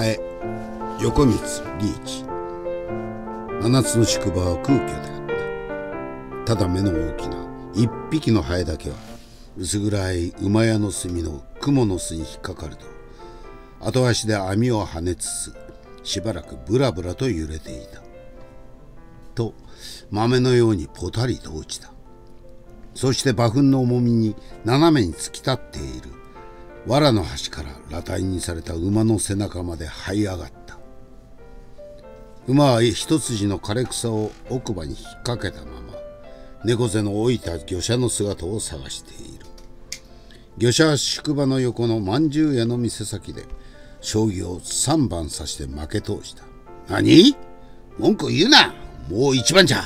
前横光リーチ七つの宿場は空虚であったただ目の大きな一匹のハエだけは薄暗い馬屋の隅の雲の巣に引っかかると後足で網を跳ねつつしばらくブラブラと揺れていたと豆のようにぽたりと落ちたそして馬糞の重みに斜めに突き立っている藁の端から裸体にされた馬の背中まで這い上がった馬は一筋の枯れ草を奥歯に引っ掛けたまま猫背の老いた魚車の姿を探している魚車宿場の横のまんじゅう屋の店先で将棋を3番指して負け通した何文句言うなもう一番じゃ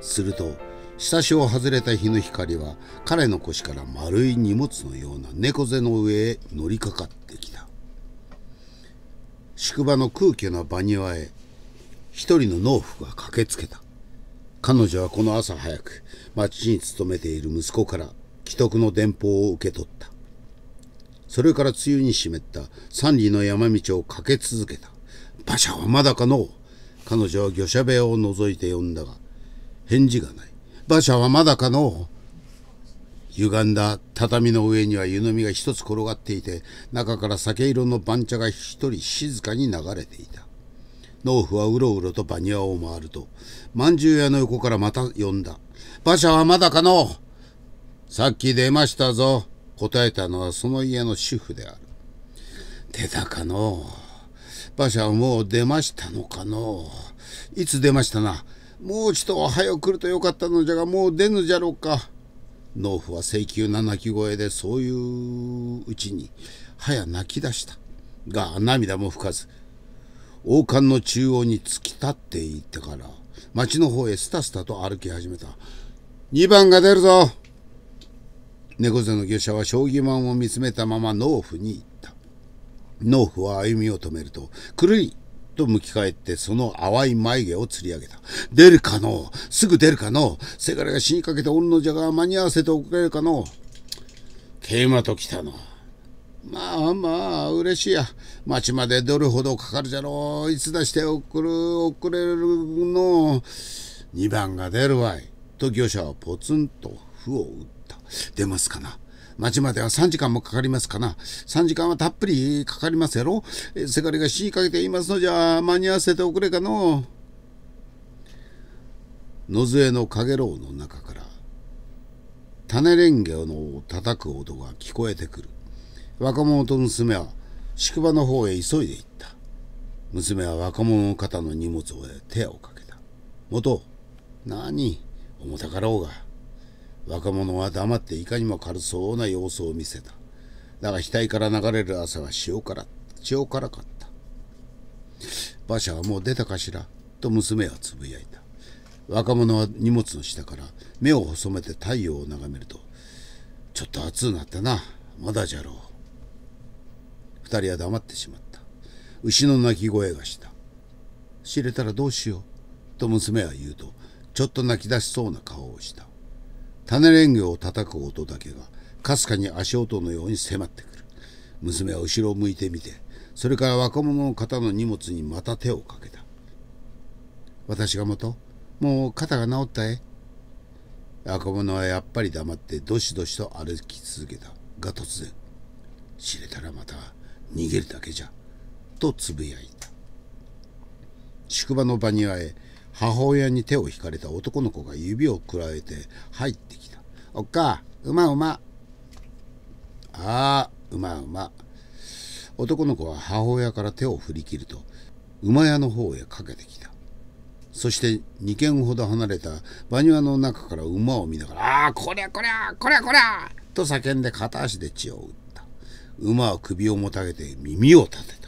すると久しを外れた日の光は彼の腰から丸い荷物のような猫背の上へ乗りかかってきた宿場の空虚な場庭へ一人の農夫が駆けつけた彼女はこの朝早く町に勤めている息子から既得の電報を受け取ったそれから梅雨に湿った三里の山道を駆け続けた馬車はまだかのう彼女は御社部屋を覗いて呼んだが返事がない馬車はまだかの歪んだ畳の上には湯飲みが一つ転がっていて中から酒色の番茶が一人静かに流れていた農夫はうろうろと馬庭を回るとまんじゅう屋の横からまた呼んだ「馬車はまだかのさっき出ましたぞ」答えたのはその家の主婦である「出たかの馬車はもう出ましたのかのいつ出ましたなもうちと早く来るとよかったのじゃがもう出ぬじゃろうか。農夫は請求な泣き声でそういううちに早泣き出したが涙も吹かず王冠の中央に突き立っていってから町の方へスタスタと歩き始めた2番が出るぞ猫背の業者は将棋盤を見つめたまま農夫に行った農夫は歩みを止めるとくるりと向き返ってその淡い眉毛を釣り上げた。出るかのすぐ出るかのせがれが死にかけておるのじゃが間に合わせておくれるかの桂馬と来たの。まあまあ嬉しいや。町までどれほどかかるじゃろう。いつ出して送る、送れるの。二番が出るわい。と業者はポツンと符を打った。出ますかな町までは3時間もかかりますかな。3時間はたっぷりかかりますやろ。せがれが死にかけていますのじゃ、間に合わせておくれかの。野添の陽炎の中から、種蓮華の叩く音が聞こえてくる。若者と娘は宿場の方へ急いで行った。娘は若者の肩の荷物を手をかけた。元、何重たかろうが。若者は黙っていかにも軽そうな様子を見せた。だが額から流れる汗は塩辛、塩辛かった。馬車はもう出たかしらと娘はつぶやいた。若者は荷物の下から目を細めて太陽を眺めると、ちょっと暑うなったな。まだじゃろう。二人は黙ってしまった。牛の鳴き声がした。知れたらどうしよう。と娘は言うと、ちょっと泣き出しそうな顔をした。種レンゲを叩く音だけがかすかに足音のように迫ってくる娘は後ろを向いてみてそれから若者の肩の荷物にまた手をかけた私が元もう肩が治ったえ若者はやっぱり黙ってどしどしと歩き続けたが突然知れたらまた逃げるだけじゃとつぶやいた宿場の場にあえ母親に手を引かれた男の子が指をくらえて入ってきた。おっか、うまうま。ああ、うまうま。男の子は母親から手を振り切ると、馬屋の方へかけてきた。そして2軒ほど離れた馬庭の中から馬を見ながら、ああ、こりゃこりゃ、こりゃこりゃ、と叫んで片足で血を打った。馬は首をもたげて耳を立てた。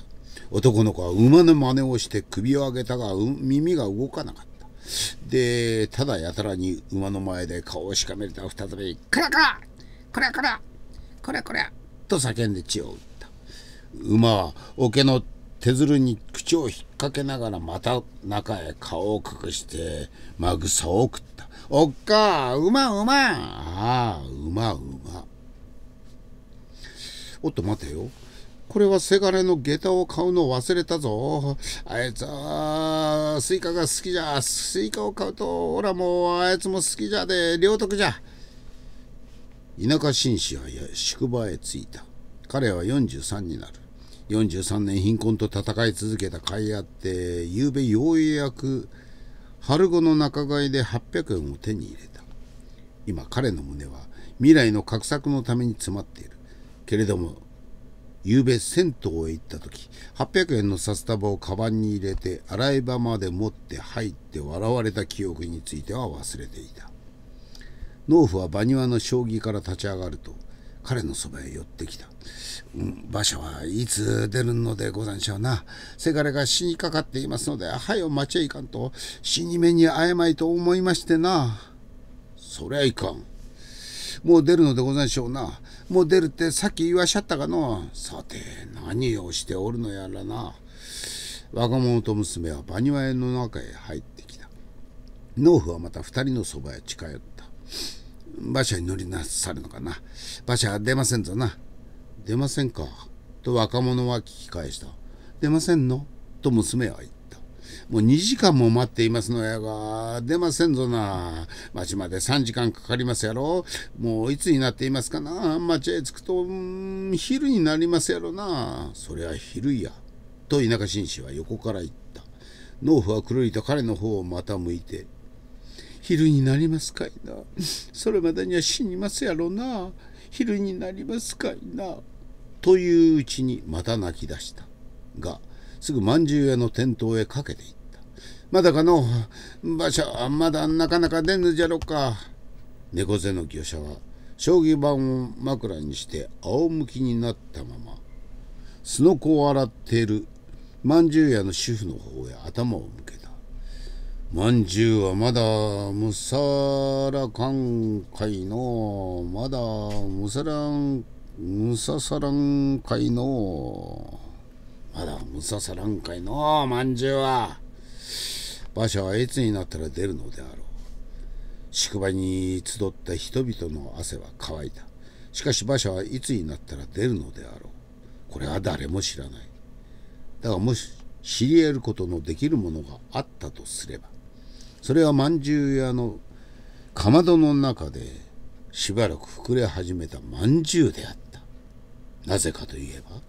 男の子は馬の真似をして首を上げたが、耳が動かなかった。で、ただやたらに馬の前で顔をしかめると再び、クラクラクラクラこラこラと叫んで血を打った。馬は桶の手づるに口を引っ掛けながらまた中へ顔を隠してマグサを食った。おっか馬馬ああ馬馬。おっと待てよこれはせがれの下駄を買うのを忘れたぞ。あいつは、スイカが好きじゃ。スイカを買うと、おらもう、あいつも好きじゃで、領得じゃ。田舎紳士は宿場へ着いた。彼は43になる。43年貧困と戦い続けた甲斐あって、うべようやく春子の仲買で800円を手に入れた。今彼の胸は未来の画策のために詰まっている。けれども夕べ銭湯へ行った時800円の札束をカバンに入れて洗い場まで持って入って笑われた記憶については忘れていた農夫は馬庭の将棋から立ち上がると彼のそばへ寄ってきた、うん、馬車はいつ出るのでござんしょうなせがれが死にかかっていますのではよ待ちゃいかんと死に目にあえまいと思いましてなそりゃいかんもう出るのでござんしょうなも出るってさっき言わしゃったかのさて何をしておるのやらな若者と娘は馬庭園の中へ入ってきた農夫はまた二人のそばへ近寄った馬車に乗りなさるのかな馬車は出ませんぞな出ませんかと若者は聞き返した出ませんのと娘は言ったもう2時間も待っていますのやが、出ませんぞな。町まで3時間かかりますやろ。もういつになっていますかな。町へ着くと、昼になりますやろな。そりゃ昼や。と田舎紳士は横から言った。農夫はくるりと彼の方をまた向いて、昼になりますかいな。それまでには死にますやろな。昼になりますかいな。といううちにまた泣き出した。が、すぐまんじゅう屋の店頭へかけていった。まだかの、馬車、はまだなかなか出ぬじゃろか。猫背の魚者は、将棋盤を枕にして仰向きになったまま、すのこを洗っているまんじゅう屋の主婦の方へ頭を向けた。まんじゅうはまだむさらかんかいの、まだむさらん、むささらんかいの。まだむささらんかいのうまんじゅうは馬車はいつになったら出るのであろう宿場に集った人々の汗は乾いたしかし馬車はいつになったら出るのであろうこれは誰も知らないだがもし知り得ることのできるものがあったとすればそれはまんじゅう屋のかまどの中でしばらく膨れ始めたまんじゅうであったなぜかといえば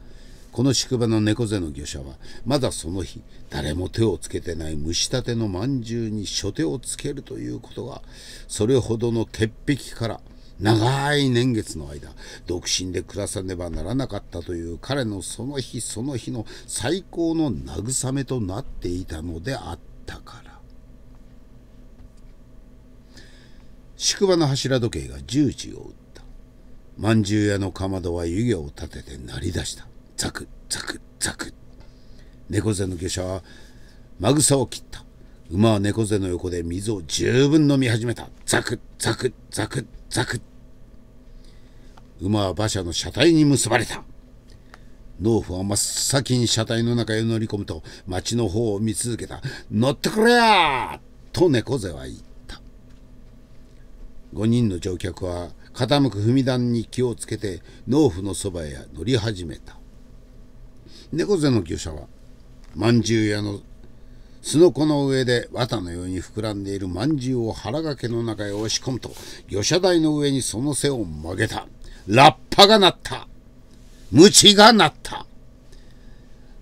この宿場の猫背の魚者はまだその日誰も手をつけてない蒸したてのまんじゅうに初手をつけるということがそれほどの潔癖から長い年月の間独身で暮らさねばならなかったという彼のその日その日の最高の慰めとなっていたのであったから宿場の柱時計が十字時を打ったまんじゅう屋のかまどは湯気を立てて鳴り出したザクザクザク猫背の下車はまぐさを切った馬は猫背の横で水を十分飲み始めたザクザクザクザク馬は馬車の車体に結ばれた農夫は真っ先に車体の中へ乗り込むと町の方を見続けた「乗ってくれや!」と猫背は言った5人の乗客は傾く踏み段に気をつけて農夫のそばへ乗り始めた猫背の牛舎は、まんじゅう屋のすのこの上で綿のように膨らんでいるまんじゅうを腹掛けの中へ押し込むと、魚車台の上にその背を曲げた。ラッパが鳴った。ムチが鳴った。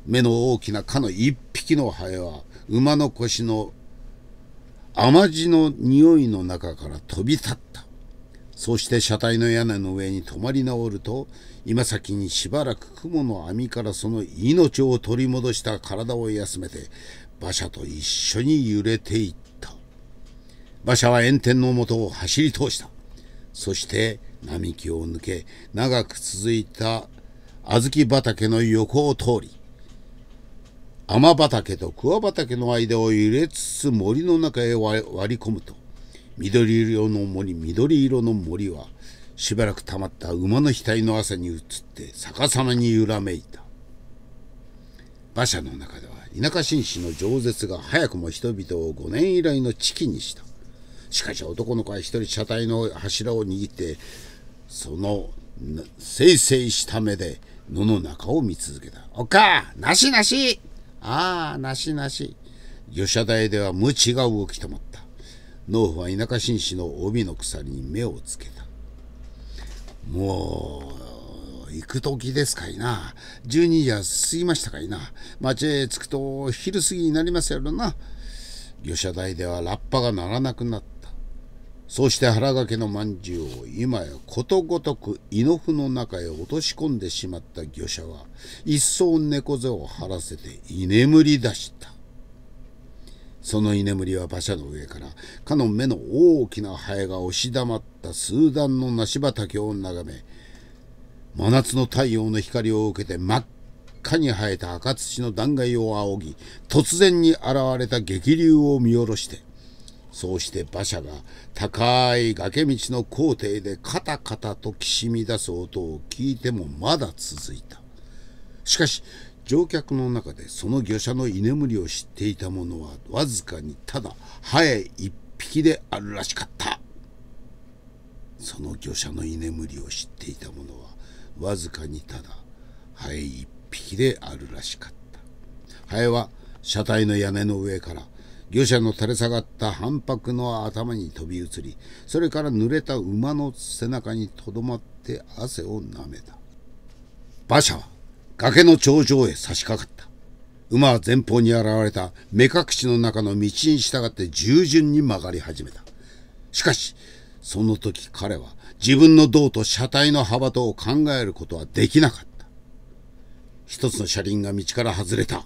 目の大きな蚊の一匹のハエは、馬の腰の甘地の匂いの中から飛び立った。そうして車体の屋根の上に止まり直ると今先にしばらく雲の網からその命を取り戻した体を休めて馬車と一緒に揺れていった馬車は炎天のもとを走り通したそして並木を抜け長く続いた小豆畑の横を通り天畑と桑畑の間を揺れつつ森の中へ割り込むと緑色の森緑色の森はしばらくたまった馬の額の朝に移って逆さまに揺らめいた馬車の中では田舎紳士の饒舌が早くも人々を5年以来の危機にしたしかし男の子は一人車体の柱を握ってそのせいせいした目で野の中を見続けた「おっかなしなしああなしなし」御社台では無知が動き止まった農夫は田舎紳士の帯の鎖に目をつけたもう行く時ですかいな12時は過ぎましたかいな町へ着くと昼過ぎになりますやろな魚車台ではラッパが鳴らなくなったそうして腹掛けのまんじゅうを今やことごとく胃の腑の中へ落とし込んでしまった魚車は一層猫背を張らせて居眠りだしたその居眠りは馬車の上から、かの目の大きなハエが押し黙った数段の梨畑を眺め、真夏の太陽の光を受けて真っ赤に生えた赤土の断崖を仰ぎ、突然に現れた激流を見下ろして、そうして馬車が高い崖道の校庭でカタカタときしみ出す音を聞いてもまだ続いた。しかし乗客の中でその魚車の居眠りを知っていた者はわずかにただハエ一匹であるらしかったその魚車の居眠りを知っていた者はわずかにただハエ一匹であるらしかったハエは車体の屋根の上から魚車の垂れ下がった反白の頭に飛び移りそれから濡れた馬の背中にとどまって汗をなめた馬車は崖の頂上へ差し掛かった。馬は前方に現れた目隠しの中の道に従って従順に曲がり始めた。しかし、その時彼は自分の胴と車体の幅とを考えることはできなかった。一つの車輪が道から外れた。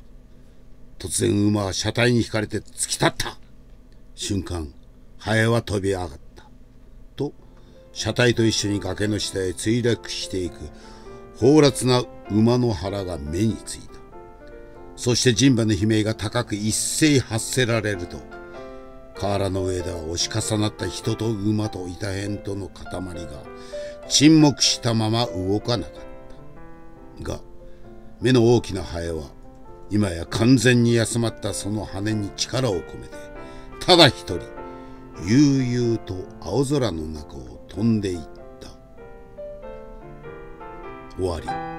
突然馬は車体に引かれて突き立った。瞬間、ハエは飛び上がった。と、車体と一緒に崖の下へ墜落していく放落な馬の腹が目についた。そして人馬の悲鳴が高く一斉発せられると、河原の上では押し重なった人と馬と板辺との塊が沈黙したまま動かなかった。が、目の大きなハエは今や完全に休まったその羽に力を込めて、ただ一人、悠々と青空の中を飛んでいった。終わり。